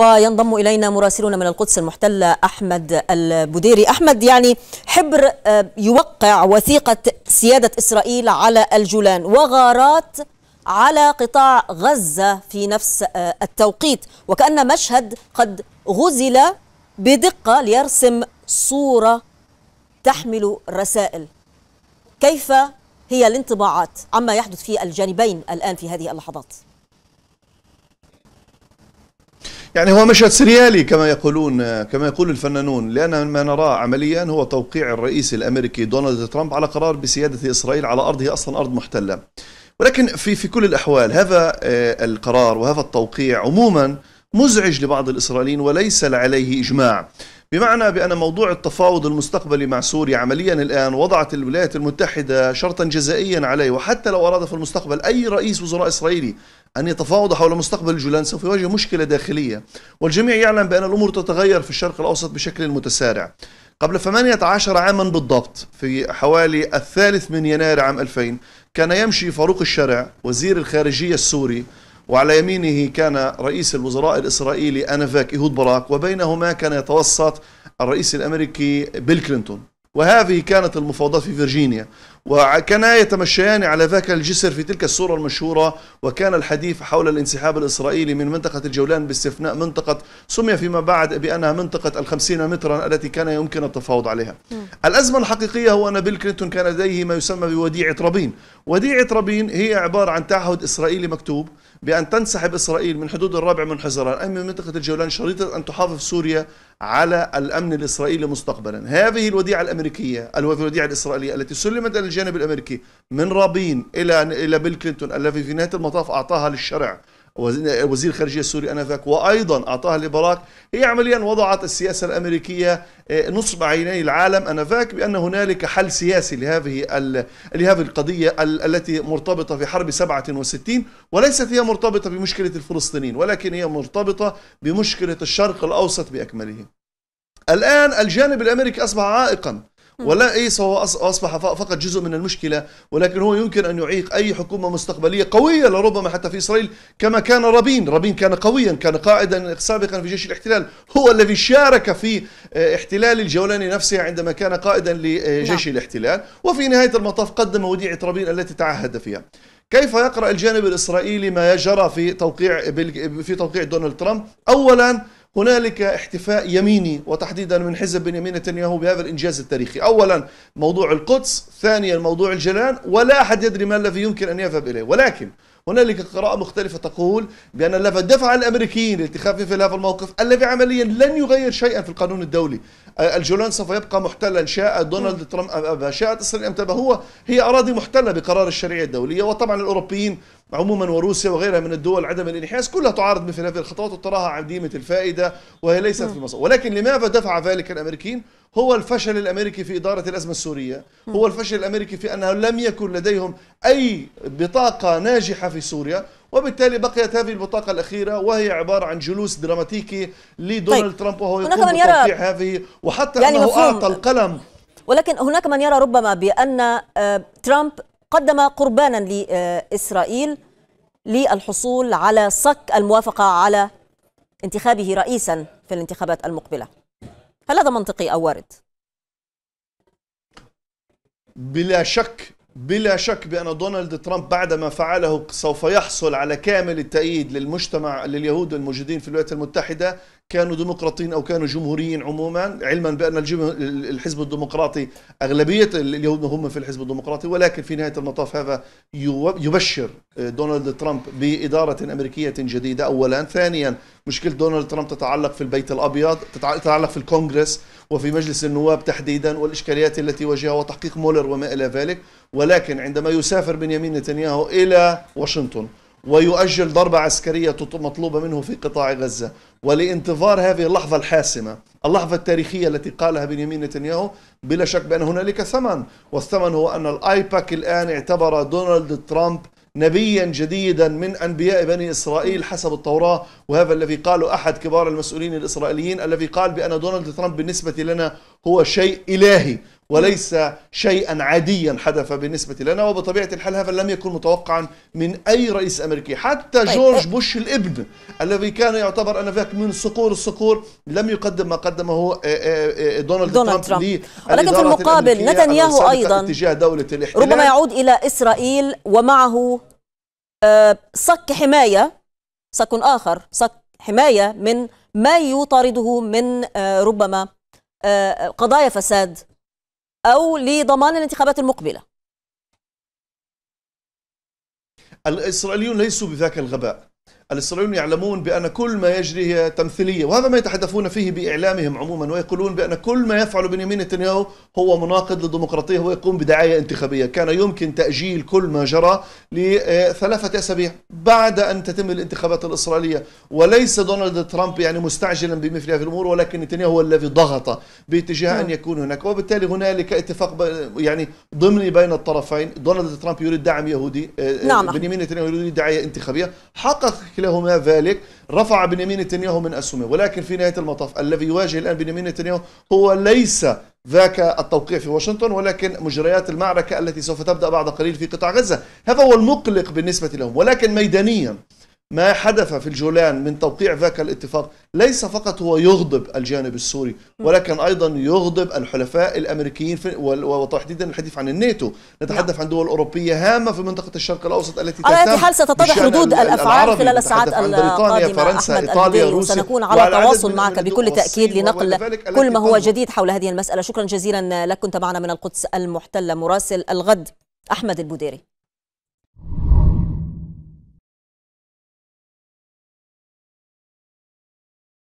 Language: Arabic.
وينضم إلينا مراسلنا من القدس المحتلة أحمد البديري أحمد يعني حبر آه، يوقع وثيقة سيادة إسرائيل على الجولان وغارات على قطاع غزة في نفس آه، التوقيت وكأن مشهد قد غزل بدقة ليرسم صورة تحمل رسائل كيف هي الانطباعات عما يحدث في الجانبين الآن في هذه اللحظات؟ يعني هو مشهد سريالي كما يقولون كما يقول الفنانون لأن ما نراه عمليا هو توقيع الرئيس الأمريكي دونالد ترامب على قرار بسيادة إسرائيل على أرضه أصلا أرض محتلة ولكن في في كل الأحوال هذا آه، القرار وهذا التوقيع عموما مزعج لبعض الإسرائيليين وليس عليه إجماع بمعنى بأن موضوع التفاوض المستقبلي مع سوريا عمليا الآن وضعت الولايات المتحدة شرطا جزائيا عليه وحتى لو أراد في المستقبل أي رئيس وزراء إسرائيلي أن يتفاوض حول مستقبل الجولان سوف يواجه مشكلة داخلية والجميع يعلم بأن الأمور تتغير في الشرق الأوسط بشكل متسارع قبل 18 عاما بالضبط في حوالي الثالث من يناير عام 2000 كان يمشي فاروق الشرع وزير الخارجية السوري وعلى يمينه كان رئيس الوزراء الإسرائيلي آنذاك إيهود باراك وبينهما كان يتوسط الرئيس الأمريكي بيل كلينتون وهذه كانت المفاوضات في فيرجينيا وكانا يتمشيان على ذاك الجسر في تلك الصورة المشهورة وكان الحديث حول الانسحاب الإسرائيلي من منطقة الجولان باستثناء منطقة سمي فيما بعد بأنها منطقة الخمسين مترا التي كان يمكن التفاوض عليها م. الأزمة الحقيقية هو أن بيل كلينتون كان لديه ما يسمى بوديعة رابين وديعة رابين هي عبارة عن تعهد إسرائيلي مكتوب بأن تنسحب إسرائيل من حدود الرابع من حزران أي من منطقة الجولان شريطة أن تحافظ سوريا على الأمن الإسرائيلي مستقبلا هذه الوديعة الأمريكية الوديعة الإسرائيلية التي سلمت الجانب الامريكي من رابين الى الى بيل كلينتون الذي في نهايه المطاف اعطاها للشرع وزير الخارجيه السوري انذاك وايضا اعطاها لبراك هي عمليا وضعت السياسه الامريكيه آه، نصب عيني العالم انذاك بان هنالك حل سياسي لهذه لهذه القضيه التي مرتبطه في حرب 67 وليست هي مرتبطه بمشكله الفلسطينيين ولكن هي مرتبطه بمشكله الشرق الاوسط باكمله. الان الجانب الامريكي اصبح عائقا ولا ايس هو اصبح فقط جزء من المشكله ولكن هو يمكن ان يعيق اي حكومه مستقبليه قويه لربما حتى في اسرائيل كما كان رابين، رابين كان قويا كان قائدا سابقا في جيش الاحتلال، هو الذي شارك في آه، احتلال الجولان نفسها عندما كان قائدا لجيش لا. نعم. الاحتلال، وفي نهايه المطاف قدم وديعه رابين التي تعهد فيها. كيف يقرا الجانب الاسرائيلي ما جرى في توقيع في توقيع دونالد ترامب؟ اولا هنالك احتفاء يميني وتحديدا من حزب بنيامين نتنياهو بهذا الانجاز التاريخي، اولا موضوع القدس، ثانيا موضوع الجلان، ولا احد يدري ما الذي يمكن ان يذهب اليه، ولكن هنالك قراءة مختلفة تقول بأن الذي دفع الأمريكيين لاتخاذ في هذا الموقف الذي عمليا لن يغير شيئا في القانون الدولي الجولان سوف يبقى محتلا شاء دونالد ترامب أبا شاءت إسرائيل أم تبا هو هي أراضي محتلة بقرار الشرعية الدولية وطبعا الأوروبيين عموما وروسيا وغيرها من الدول عدم الانحياز كلها تعارض مثل هذه الخطوات وتراها عديمة الفائدة وهي ليست في مصر ولكن لماذا دفع ذلك الأمريكيين هو الفشل الأمريكي في إدارة الأزمة السورية هو الفشل الأمريكي في أنه لم يكن لديهم أي بطاقة ناجحة في سوريا وبالتالي بقيت هذه البطاقة الأخيرة وهي عبارة عن جلوس دراماتيكي لدونالد طيب. ترامب وهو يقوم بتوقيع هذه وحتى يعني أنه أعطى القلم ولكن هناك من يرى ربما بأن آه، ترامب قدم قربانا لإسرائيل للحصول على صك الموافقة على انتخابه رئيسا في الانتخابات المقبلة هل هذا منطقي أو وارد؟ بلا شك بلا شك بأن دونالد ترامب بعد ما فعله سوف يحصل على كامل التأييد للمجتمع لليهود الموجودين في الولايات المتحدة كانوا ديمقراطيين او كانوا جمهوريين عموما علما بان الحزب الديمقراطي اغلبيه اليهود هم في الحزب الديمقراطي ولكن في نهايه المطاف هذا يبشر دونالد ترامب باداره امريكيه جديده اولا ثانيا مشكله دونالد ترامب تتعلق في البيت الابيض تتعلق في الكونغرس وفي مجلس النواب تحديدا والاشكاليات التي واجهها وتحقيق مولر وما الى ذلك ولكن عندما يسافر بنيامين نتنياهو الى واشنطن ويؤجل ضربة عسكرية مطلوبة منه في قطاع غزة ولانتظار هذه اللحظة الحاسمة اللحظة التاريخية التي قالها بنيامين نتنياهو بلا شك بأن هنالك ثمن والثمن هو أن الآيباك الآن اعتبر دونالد ترامب نبيا جديدا من انبياء بني اسرائيل حسب التوراه وهذا الذي قاله احد كبار المسؤولين الاسرائيليين الذي قال بان دونالد ترامب بالنسبه لنا هو شيء الهي وليس شيئا عاديا حدث بالنسبة لنا وبطبيعة الحال هذا لم يكن متوقعا من أي رئيس أمريكي حتى طيب، جورج إيه؟ بوش الابن الذي كان يعتبر أنذاك من صقور الصقور لم يقدم ما قدمه آه، آه، آه، دونالد, دونالد ترامب, ولكن في المقابل نتنياهو أيضا دولة الاحتلال ربما يعود إلى إسرائيل ومعه صك حماية صك آخر صك حماية من ما يطارده من ربما قضايا فساد أو لضمان الانتخابات المقبلة الإسرائيليون ليسوا بذاك الغباء الإسرائيليون يعلمون بأن كل ما يجري هي تمثيلية وهذا ما يتحدثون فيه بإعلامهم عموما ويقولون بأن كل ما يفعله بنيامين نتنياهو هو مناقض للديمقراطية ويقوم بدعاية انتخابية كان يمكن تأجيل كل ما جرى لثلاثة أسابيع بعد أن تتم الانتخابات الإسرائيلية وليس دونالد ترامب يعني مستعجلا بمثل هذه الأمور ولكن نتنياهو هو الذي ضغط باتجاه أن نعم. يكون هناك وبالتالي هنالك اتفاق يعني ضمني بين الطرفين دونالد ترامب يريد دعم يهودي آه، آه، نعم. بنيامين نتنياهو يريد دعاية انتخابية حقق كلاهما ذلك رفع بنيامين نتنياهو من أسهمه ولكن في نهاية المطاف الذي يواجه الآن بنيامين نتنياهو هو ليس ذاك التوقيع في واشنطن ولكن مجريات المعركة التي سوف تبدأ بعد قليل في قطاع غزة هذا هو المقلق بالنسبة لهم ولكن ميدانيا ما حدث في الجولان من توقيع ذاك الاتفاق ليس فقط هو يغضب الجانب السوري ولكن ايضا يغضب الحلفاء الامريكيين وتحديدا الحديث عن الناتو نتحدث نعم. عن دول اوروبيه هامه في منطقه الشرق الاوسط التي على اي حال ستتضح ردود الافعال خلال الساعات القادمه فرنسا أحمد ايطاليا روسيا سنكون على تواصل معك بكل تاكيد لنقل كل ما هو جديد حول هذه المساله شكرا جزيلا لك كنت معنا من القدس المحتله مراسل الغد احمد البوديري